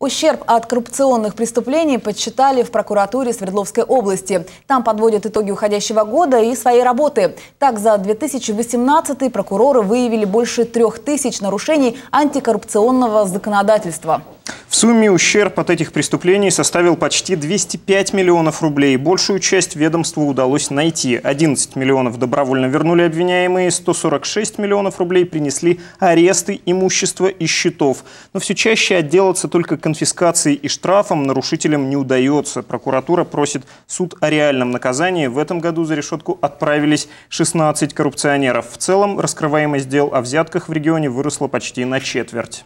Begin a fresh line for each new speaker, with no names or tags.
Ущерб от коррупционных преступлений подсчитали в прокуратуре Свердловской области. Там подводят итоги уходящего года и своей работы. Так, за 2018 прокуроры выявили больше трех тысяч нарушений антикоррупционного законодательства.
В сумме ущерб от этих преступлений составил почти 205 миллионов рублей. Большую часть ведомству удалось найти. 11 миллионов добровольно вернули обвиняемые, 146 миллионов рублей принесли аресты, имущества и счетов. Но все чаще отделаться только конфискацией и штрафом нарушителям не удается. Прокуратура просит суд о реальном наказании. В этом году за решетку отправились 16 коррупционеров. В целом раскрываемость дел о взятках в регионе выросла почти на четверть.